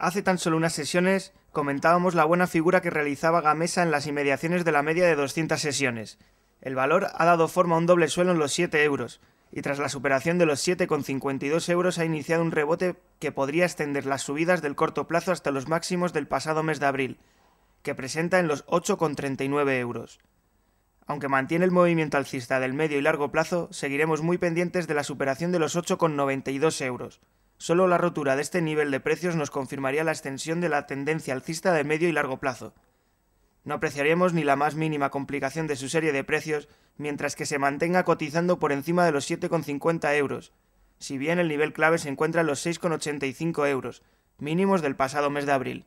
Hace tan solo unas sesiones comentábamos la buena figura que realizaba Gamesa en las inmediaciones de la media de 200 sesiones. El valor ha dado forma a un doble suelo en los 7 euros, y tras la superación de los 7,52 euros ha iniciado un rebote que podría extender las subidas del corto plazo hasta los máximos del pasado mes de abril, que presenta en los 8,39 euros. Aunque mantiene el movimiento alcista del medio y largo plazo, seguiremos muy pendientes de la superación de los 8,92 euros. Solo la rotura de este nivel de precios nos confirmaría la extensión de la tendencia alcista de medio y largo plazo. No apreciaremos ni la más mínima complicación de su serie de precios mientras que se mantenga cotizando por encima de los 7,50 euros, si bien el nivel clave se encuentra en los 6,85 euros, mínimos del pasado mes de abril.